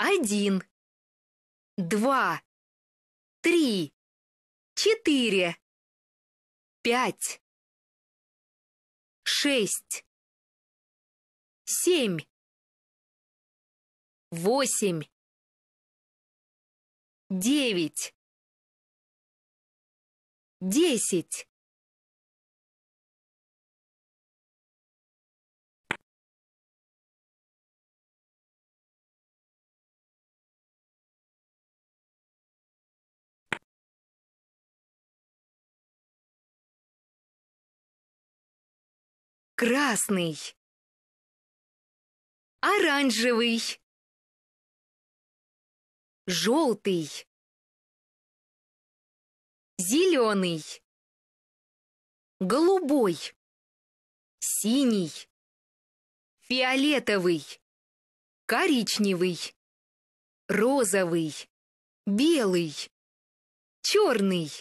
Один, два, три, четыре, пять, шесть, семь, восемь, девять, десять. красный, оранжевый, желтый, зеленый, голубой, синий, фиолетовый, коричневый, розовый, белый, черный.